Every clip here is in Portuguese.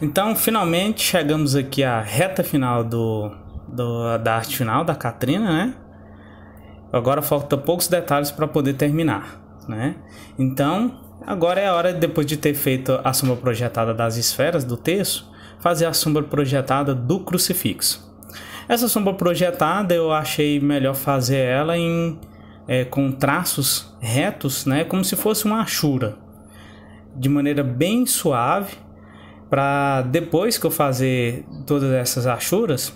Então, finalmente chegamos aqui à reta final do, do da arte final da Katrina, né? Agora falta poucos detalhes para poder terminar, né? Então, agora é a hora, depois de ter feito a sombra projetada das esferas do texto, fazer a sombra projetada do crucifixo. Essa sombra projetada eu achei melhor fazer ela em é, com traços retos, né? Como se fosse uma achura, de maneira bem suave para depois que eu fazer todas essas achuras,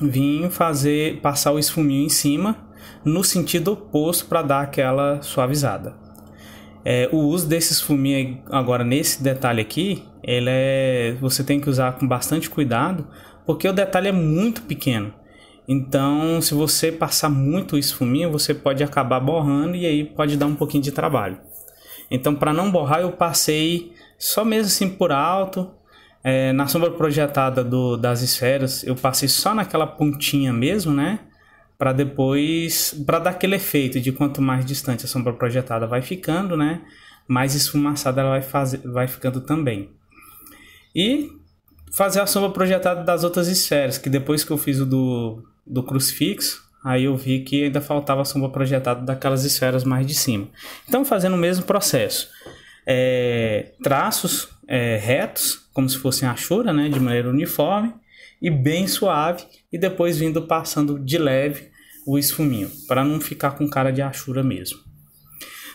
vim fazer passar o esfuminho em cima no sentido oposto para dar aquela suavizada. É, o uso desse esfuminho agora nesse detalhe aqui, ele é você tem que usar com bastante cuidado, porque o detalhe é muito pequeno. Então, se você passar muito o esfuminho, você pode acabar borrando e aí pode dar um pouquinho de trabalho. Então, para não borrar, eu passei só mesmo assim por alto. É, na sombra projetada do, das esferas, eu passei só naquela pontinha mesmo, né? Para depois, para dar aquele efeito de quanto mais distante a sombra projetada vai ficando, né? Mais esfumaçada ela vai, fazer, vai ficando também. E fazer a sombra projetada das outras esferas, que depois que eu fiz o do, do crucifixo, aí eu vi que ainda faltava a sombra projetada daquelas esferas mais de cima. Então, fazendo o mesmo processo é, traços é, retos, como se fossem achura, né, de maneira uniforme e bem suave, e depois vindo passando de leve o esfuminho, para não ficar com cara de achura mesmo.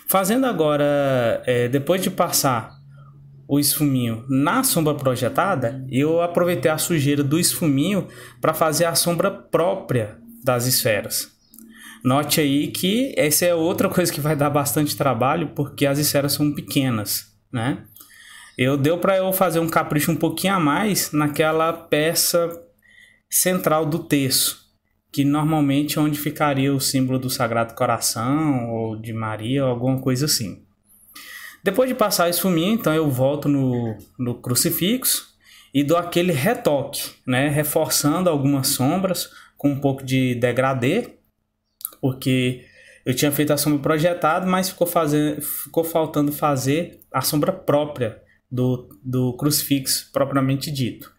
Fazendo agora, é, depois de passar o esfuminho na sombra projetada, eu aproveitei a sujeira do esfuminho para fazer a sombra própria das esferas. Note aí que essa é outra coisa que vai dar bastante trabalho, porque as esferas são pequenas, né? Eu deu para eu fazer um capricho um pouquinho a mais naquela peça central do texto, que normalmente é onde ficaria o símbolo do Sagrado Coração ou de Maria, ou alguma coisa assim. Depois de passar isso por então eu volto no, no crucifixo e dou aquele retoque, né, reforçando algumas sombras com um pouco de degradê porque eu tinha feito a sombra projetada, mas ficou, ficou faltando fazer a sombra própria do, do crucifixo, propriamente dito.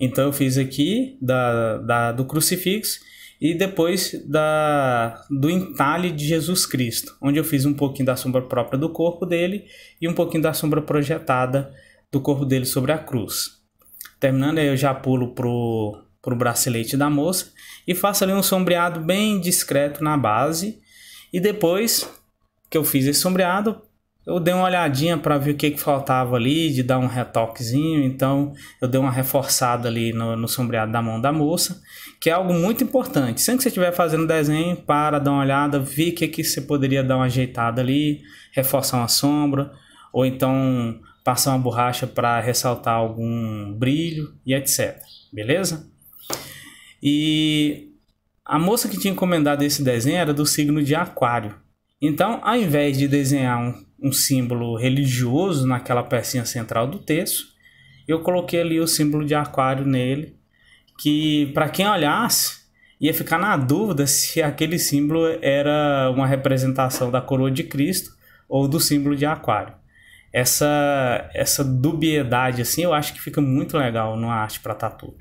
Então eu fiz aqui da, da, do crucifixo e depois da, do entalhe de Jesus Cristo, onde eu fiz um pouquinho da sombra própria do corpo dele e um pouquinho da sombra projetada do corpo dele sobre a cruz. Terminando aí eu já pulo pro para o bracelete da moça e faço ali um sombreado bem discreto na base. E depois que eu fiz esse sombreado, eu dei uma olhadinha para ver o que, que faltava ali, de dar um retoquezinho. Então eu dei uma reforçada ali no, no sombreado da mão da moça, que é algo muito importante. Sempre que você estiver fazendo desenho, para, dar uma olhada, ver o que, que você poderia dar uma ajeitada ali, reforçar uma sombra, ou então passar uma borracha para ressaltar algum brilho e etc. Beleza? E a moça que tinha encomendado esse desenho era do signo de Aquário. Então, ao invés de desenhar um, um símbolo religioso naquela pecinha central do texto, eu coloquei ali o símbolo de Aquário nele, que para quem olhasse ia ficar na dúvida se aquele símbolo era uma representação da coroa de Cristo ou do símbolo de Aquário. Essa essa dubiedade assim, eu acho que fica muito legal numa arte para tatu.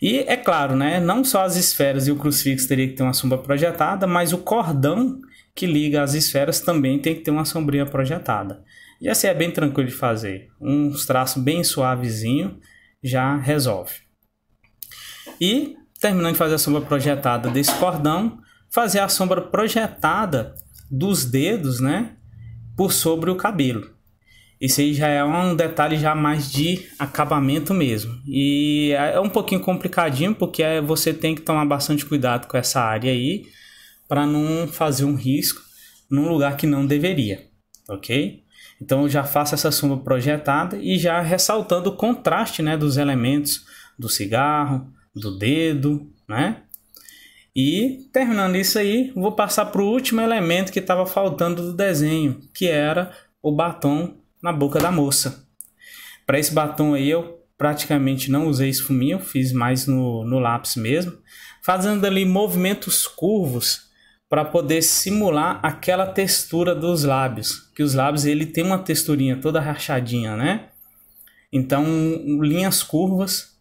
E é claro, né, não só as esferas e o crucifixo teria que ter uma sombra projetada, mas o cordão que liga as esferas também tem que ter uma sombrinha projetada. E assim é bem tranquilo de fazer. Uns traços bem suavezinho já resolve. E terminando de fazer a sombra projetada desse cordão, fazer a sombra projetada dos dedos, né, por sobre o cabelo. Isso aí já é um detalhe já mais de acabamento mesmo. E é, é um pouquinho complicadinho porque você tem que tomar bastante cuidado com essa área aí para não fazer um risco num lugar que não deveria, ok? Então eu já faço essa sombra projetada e já ressaltando o contraste né, dos elementos do cigarro, do dedo, né? E terminando isso aí, vou passar para o último elemento que estava faltando do desenho, que era o batom na boca da moça. Para esse batom aí eu praticamente não usei esfuminho, fiz mais no, no lápis mesmo, fazendo ali movimentos curvos para poder simular aquela textura dos lábios, que os lábios ele tem uma texturinha toda rachadinha, né? Então, linhas curvas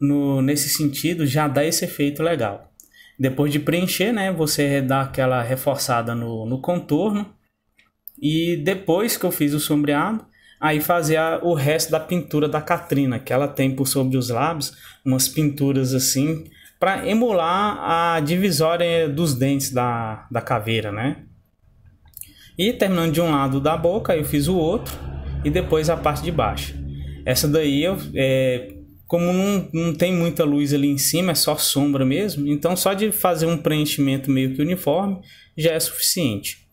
no, nesse sentido já dá esse efeito legal. Depois de preencher, né, você dá aquela reforçada no, no contorno e depois que eu fiz o sombreado, aí fazia o resto da pintura da Katrina, que ela tem por sobre os lábios umas pinturas assim para emular a divisória dos dentes da, da caveira, né? E terminando de um lado da boca, eu fiz o outro e depois a parte de baixo. Essa daí eu é, como não, não tem muita luz ali em cima, é só sombra mesmo, então só de fazer um preenchimento meio que uniforme já é suficiente.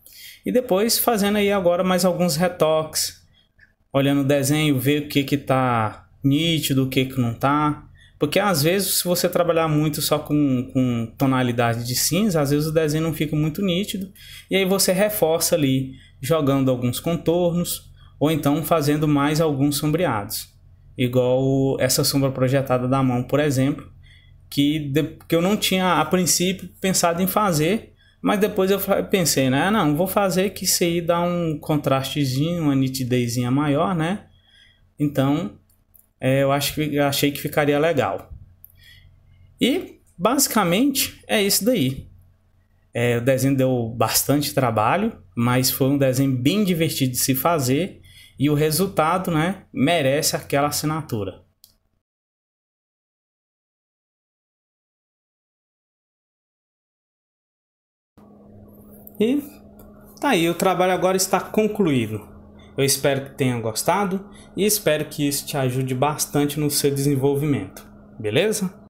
E depois fazendo aí agora mais alguns retoques, olhando o desenho, ver o que que tá nítido, o que que não tá. Porque às vezes se você trabalhar muito só com, com tonalidade de cinza, às vezes o desenho não fica muito nítido. E aí você reforça ali, jogando alguns contornos, ou então fazendo mais alguns sombreados. Igual essa sombra projetada da mão, por exemplo, que, que eu não tinha a princípio pensado em fazer, mas depois eu pensei, né? Ah, não, vou fazer que isso aí dá um contrastezinho, uma nitidezinha maior, né? Então, é, eu acho que achei que ficaria legal. E basicamente é isso daí. É, o desenho deu bastante trabalho, mas foi um desenho bem divertido de se fazer e o resultado, né, merece aquela assinatura. E tá aí, o trabalho agora está concluído. Eu espero que tenha gostado e espero que isso te ajude bastante no seu desenvolvimento. Beleza?